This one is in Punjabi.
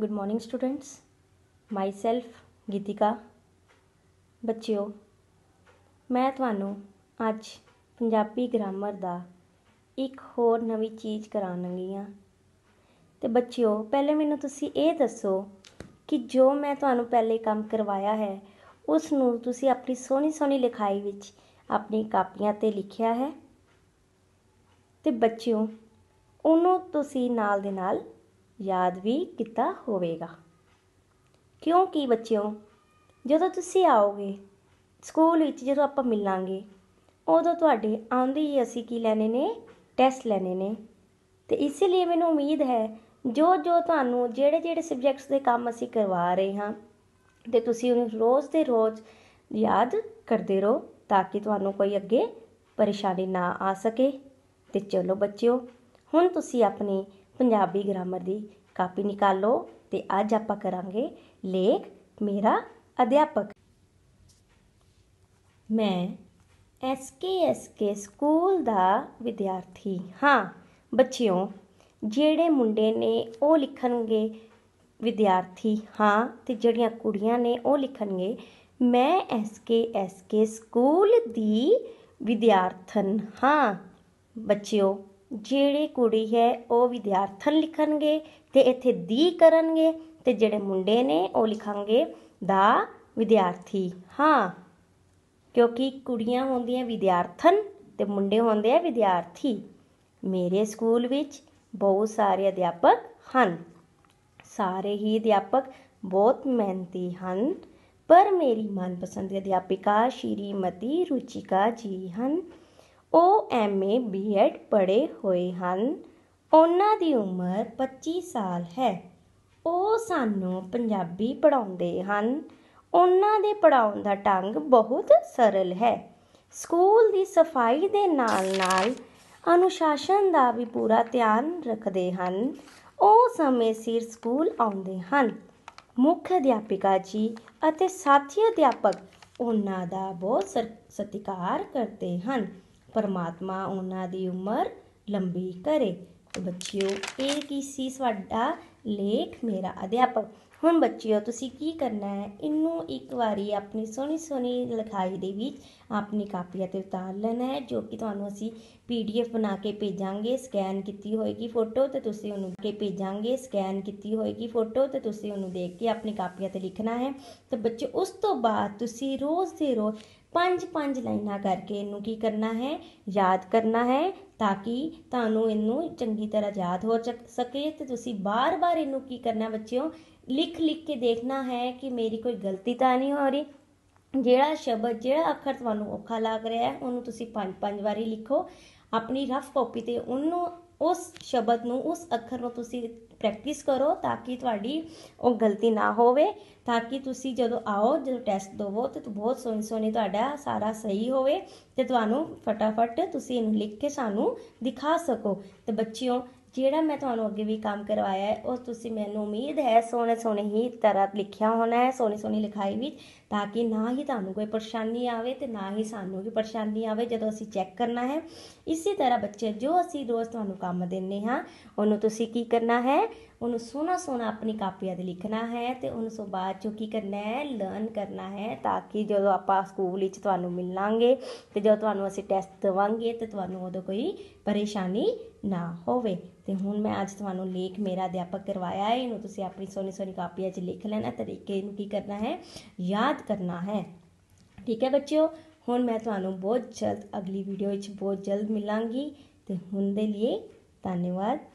good morning students myself Geetika ਬੱਚਿਓ ਮੈਂ ਤੁਹਾਨੂੰ ਅੱਜ ਪੰਜਾਬੀ ਗ੍ਰਾਮਰ ਦਾ ਇੱਕ ਹੋਰ ਨਵੀਂ ਚੀਜ਼ ਕਰਾਵਾਂਗੀ ਆ ਤੇ ਬੱਚਿਓ ਪਹਿਲੇ ਮੈਨੂੰ ਤੁਸੀਂ ਇਹ ਦੱਸੋ ਕਿ ਜੋ ਮੈਂ ਤੁਹਾਨੂੰ ਪਹਿਲੇ ਕੰਮ ਕਰਵਾਇਆ ਹੈ ਉਸ ਨੂੰ ਤੁਸੀਂ ਆਪਣੀ ਸੋਹਣੀ ਸੋਹਣੀ ਲਿਖਾਈ ਵਿੱਚ ਆਪਣੀ ਕਾਪੀਆਂ ਤੇ ਲਿਖਿਆ ਹੈ ਤੇ ਬੱਚਿਓ ਉਹਨੂੰ ਤੁਸੀਂ ਨਾਲ ਦੇ ਨਾਲ ਯਾਦ ਵੀ ਕੀਤਾ ਹੋਵੇਗਾ ਕਿਉਂਕਿ ਬੱਚਿਓ ਜਦੋਂ ਤੁਸੀਂ ਆਓਗੇ ਸਕੂਲ ਵਿੱਚ ਜਦੋਂ ਆਪਾਂ ਮਿਲਾਂਗੇ ਉਦੋਂ ਤੁਹਾਡੇ ਆਉਂਦੇ ਹੀ ਅਸੀਂ ਕੀ ਲੈਣੇ ਨੇ ਟੈਸਟ ਲੈਣੇ ਨੇ ਤੇ ਇਸੇ ਲਈ ਮੈਨੂੰ ਉਮੀਦ ਹੈ ਜੋ ਜੋ ਤੁਹਾਨੂੰ ਜਿਹੜੇ ਜਿਹੜੇ ਸਬਜੈਕਟਸ ਦੇ ਕੰਮ ਅਸੀਂ ਕਰਵਾ ਰਹੇ ਹਾਂ ਤੇ ਤੁਸੀਂ ਉਹਨੂੰ ਰੋਜ਼ ਦੇ ਰੋਜ਼ ਯਾਦ ਕਰਦੇ ਰਹੋ ਤਾਂ ਕਿ ਤੁਹਾਨੂੰ ਕੋਈ ਅੱਗੇ ਪਰੇਸ਼ਾਨੀ ਨਾ ਆ ਸਕੇ ਤੇ ਚਲੋ ਬੱਚਿਓ ਹੁਣ ਤੁਸੀਂ ਆਪਣੀ ਪੰਜਾਬੀ ਗ੍ਰਾਮਰ ਦੀ ਕਾਪੀ ਨਿਕਾਲੋ ਤੇ ਅੱਜ ਆਪਾਂ ਕਰਾਂਗੇ ਲੇਖ ਮੇਰਾ ਅਧਿਆਪਕ ਮੈਂ ਐਸਕੇਐਸਕੇ ਸਕੂਲ ਦਾ ਵਿਦਿਆਰਥੀ ਹਾਂ ਬੱਚਿਓ ਜਿਹੜੇ ਮੁੰਡੇ ਨੇ ਉਹ ਲਿਖਣਗੇ ਵਿਦਿਆਰਥੀ ਹਾਂ ਤੇ ਜਿਹੜੀਆਂ ਕੁੜੀਆਂ ਨੇ ਉਹ ਲਿਖਣਗੇ ਮੈਂ ਐਸਕੇਐਸਕੇ ਸਕੂਲ ਦੀ ਵਿਦਿਆਰਥਣ ਹਾਂ ਬੱਚਿਓ ਜਿਹੜੀ ਕੁੜੀ ਹੈ ਉਹ ਵਿਦਿਆਰਥਣ ਲਿਖਣਗੇ ਤੇ ਇੱਥੇ ਦੀ ਕਰਨਗੇ ਤੇ ਜਿਹੜੇ ਮੁੰਡੇ ਨੇ ਉਹ ਲਿਖਾਂਗੇ ਦਾ ਵਿਦਿਆਰਥੀ ਹਾਂ ਕਿਉਂਕਿ ਕੁੜੀਆਂ ਹੁੰਦੀਆਂ ਵਿਦਿਆਰਥਣ ਤੇ ਮੁੰਡੇ ਹੁੰਦੇ ਆ ਵਿਦਿਆਰਥੀ ਮੇਰੇ ਸਕੂਲ ਵਿੱਚ ਬਹੁਤ ਸਾਰੇ ਅਧਿਆਪਕ ਹਨ ਸਾਰੇ ਹੀ ਅਧਿਆਪਕ ਬਹੁਤ ਮਿਹਨਤੀ ਹਨ ਪਰ ਮੇਰੀ ਮਨਪਸੰਦ ਅਧਿਆਪਿਕਾ ਸ਼੍ਰੀਮਤੀ ਰੁਚਿਕਾ ਜੀ ਹਨ ਉਹ ਐਮਏ ਬੀਐਡ ਪੜ੍ਹੇ ਹੋਏ ਹਨ ਉਹਨਾਂ ਦੀ ਉਮਰ 25 ਸਾਲ ਹੈ ਉਹ ਸਾਨੂੰ ਪੰਜਾਬੀ ਪੜ੍ਹਾਉਂਦੇ ਹਨ ਉਹਨਾਂ ਦੇ ਪੜ੍ਹਾਉਣ ਦਾ ਢੰਗ ਬਹੁਤ ਸਰਲ ਹੈ ਸਕੂਲ ਦੀ ਸਫਾਈ ਦੇ ਨਾਲ-ਨਾਲ ਅਨੁਸ਼ਾਸਨ ਦਾ ਵੀ ਪੂਰਾ ਧਿਆਨ ਰੱਖਦੇ ਹਨ ਉਹ ਸਮੇਂ ਸਿਰ ਸਕੂਲ ਆਉਂਦੇ ਹਨ ਮੁੱਖ ਅਧਿਆਪਿਕਾ ਜੀ ਅਤੇ ਸਾਥੀ ਅਧਿਆਪਕ ਉਹਨਾਂ ਦਾ ਬਹੁਤ ਸਤਿਕਾਰ ਕਰਦੇ ਹਨ ਪਰਮਾਤਮਾ ਉਹਨਾਂ ਦੀ ਉਮਰ ਲੰਬੀ ਕਰੇ ਤੇ ਬੱਚਿਓ ਇਹ ਕੀ ਸੀ ਸਾਡਾ ਲੇਖ ਮੇਰਾ ਅਧਿਆਪਕ ਹੁਣ ਬੱਚਿਓ ਤੁਸੀਂ ਕੀ ਕਰਨਾ ਹੈ ਇਹਨੂੰ ਇੱਕ ਵਾਰੀ ਆਪਣੀ ਸੋਹਣੀ ਸੋਹਣੀ ਲਿਖਾਈ ਦੇ ਵਿੱਚ ਆਪਣੀ ਕਾਪੀ ਤੇ ਉਤਾਰ ਲੈਣਾ ਹੈ ਜੋ ਕਿ ਤੁਹਾਨੂੰ ਅਸੀਂ ਪੀਡੀਐਫ ਬਣਾ ਕੇ ਭੇਜਾਂਗੇ ਸਕੈਨ ਕੀਤੀ ਹੋਏਗੀ ਫੋਟੋ ਤੇ ਤੁਸੀਂ ਉਹਨੂੰ ਕੇ ਭੇਜਾਂਗੇ ਸਕੈਨ ਕੀਤੀ ਹੋਏਗੀ ਫੋਟੋ ਤੇ ਤੁਸੀਂ ਉਹਨੂੰ ਦੇਖ ਕੇ ਆਪਣੀ ਕਾਪੀਆਂ ਤੇ ਲਿਖਣਾ ਹੈ ਤੇ ਬੱਚੇ ਉਸ ਤੋਂ ਬਾਅਦ ਤੁਸੀਂ ਰੋਜ਼ ਦੇ ਰੋਜ਼ ਪੰਜ ਪੰਜ ਲਾਈਨਾਂ ਕਰਕੇ ਇਹਨੂੰ ਕੀ ਕਰਨਾ ਹੈ ਯਾਦ ਕਰਨਾ ਹੈ ਤਾਂ ਕਿ ਤੁਹਾਨੂੰ ਇਹਨੂੰ ਚੰਗੀ ਤਰ੍ਹਾਂ ਯਾਦ ਹੋ ਸਕੇ ਤੇ ਤੁਸੀਂ ਬਾਰ-ਬਾਰ ਇਹਨੂੰ ਕੀ ਕਰਨਾ ਬੱਚਿਓ ਲਿਖ ਲਿਖ ਕੇ ਦੇਖਣਾ ਹੈ ਕਿ ਮੇਰੀ ਕੋਈ ਗਲਤੀ ਤਾਂ ਨਹੀਂ ਹੋ ਰਹੀ ਜਿਹੜਾ ਸ਼ਬਦ ਜਿਹੜਾ ਅੱਖਰ ਤੁਹਾਨੂੰ ਔਖਾ ਲੱਗ ਰਿਹਾ ਹੈ ਉਹਨੂੰ ਤੁਸੀਂ ਪੰਜ ਪੰਜ ਵਾਰੀ ਲਿਖੋ ਆਪਣੀ ਰਫ ਕਾਪੀ ਤੇ ਉਹਨੂੰ ਉਸ ਸ਼ਬਦ ਨੂੰ ਉਸ ਅੱਖਰ ਨੂੰ ਤੁਸੀਂ ਪ੍ਰੈਕਟਿਸ ਕਰੋ ਤਾਂ ਕਿ ਤੁਹਾਡੀ ਉਹ ਗਲਤੀ ਨਾ ਹੋਵੇ ਤਾਂ ਕਿ ਤੁਸੀਂ ਜਦੋਂ ਆਓ ਜਦੋਂ ਟੈਸਟ ਦਵੋ ਤੇ ਬਹੁਤ ਸੋਹਣੀ ਸੋਹਣੀ ਤੁਹਾਡਾ ਸਾਰਾ ਸਹੀ ਹੋਵੇ ਤੇ ਤੁਹਾਨੂੰ ਫਟਾਫਟ ਤੁਸੀਂ ਇਹਨੂੰ ਲਿਖ ਕੇ ਸਾਨੂੰ ਦਿਖਾ ਸਕੋ ਤੇ ਬੱਚਿਓ ਜਿਹੜਾ ਮੈਂ ਤੁਹਾਨੂੰ ਅੱਗੇ ਵੀ ਕੰਮ ਕਰਵਾਇਆ ਹੈ ਉਹ ਤੁਸੀਂ ਮੈਨੂੰ ਉਮੀਦ ਹੈ ਸੋਹਣੇ ਸੋਹਣੇ ਹੀ ਤਰ੍ਹਾਂ ਲਿਖਿਆ ਹੋਣਾ ਹੈ ਸੋਹਣੀ ਸੋਹਣੀ ਲਿਖਾਈ ਵਿੱਚ ਤਾਂ ਕਿ ਨਾ ਹੀ ਤੁਹਾਨੂੰ ਕੋਈ ਪਰੇਸ਼ਾਨੀ ਆਵੇ ਤੇ ਨਾ ਹੀ ਸਾਨੂੰ ਵੀ ਪਰੇਸ਼ਾਨੀ ਆਵੇ ਜਦੋਂ ਅਸੀਂ ਚੈੱਕ ਕਰਨਾ ਹੈ ਇਸੇ ਤਰ੍ਹਾਂ ਬੱਚੇ ਜੋ ਅਸੀਂ ਰੋਜ਼ ਤੁਹਾਨੂੰ ਕੰਮ ਦਿੰਨੇ ਹਾਂ ਉਹਨੂੰ ਤੁਸੀਂ ਕੀ ਕਰਨਾ ਹੈ ਉਹਨੂੰ ਸੋਹਣਾ ਸੋਹਣਾ ਆਪਣੀ ਕਾਪੀਆਂ ਤੇ ਲਿਖਣਾ ਹੈ ਤੇ ਉਹਨੂੰ ਤੋਂ ਬਾਅਦ ਚੋਂ ਕੀ ਕਰਨਾ ਹੈ ਲਰਨ ਕਰਨਾ ਹੈ ਤਾਂ ਕਿ ਜਦੋਂ ਆਪਾਂ ਸਕੂਲ ਵਿੱਚ ਤੁਹਾਨੂੰ ਮਿਲਾਂਗੇ ਤੇ ਜਦੋਂ ਤੁਹਾਨੂੰ ਅਸੀਂ ਟੈਸਟ ਦਵਾਂਗੇ ਤੇ ਤੁਹਾਨੂੰ ਉਦੋਂ ਕੋਈ ਪਰੇਸ਼ਾਨੀ ਨਾ ਹੋਵੇ ਤੇ ਹੁਣ ਮੈਂ ਅੱਜ ਤੁਹਾਨੂੰ ਲੇਖ ਮੇਰਾ ਅਧਿਆਪਕ ਕਰਵਾਇਆ ਹੈ ਇਹਨੂੰ ਤੁਸੀਂ ਆਪਣੀ ਸੋਹਣੀ ਸੋਹਣੀ ਕਾਪੀਆਂ 'ਚ ਲਿਖ ਲੈਣਾ ਤਰੀਕੇ ਨੂੰ ਕੀ ਕਰਨਾ ਹੈ ਯਾਦ ਯਾਦ ਕਰਨਾ ਹੈ ਠੀਕ ਹੈ ਬੱਚਿਓ ਹੁਣ ਮੈਂ ਤੁਹਾਨੂੰ ਬਹੁਤ ਜਲਦ ਅਗਲੀ ਵੀਡੀਓ ਵਿੱਚ ਬਹੁਤ ਜਲਦ ਮਿਲਾਂਗੀ ਤੇ ਹੁਣ ਦੇ ਲਈ ਧੰਨਵਾਦ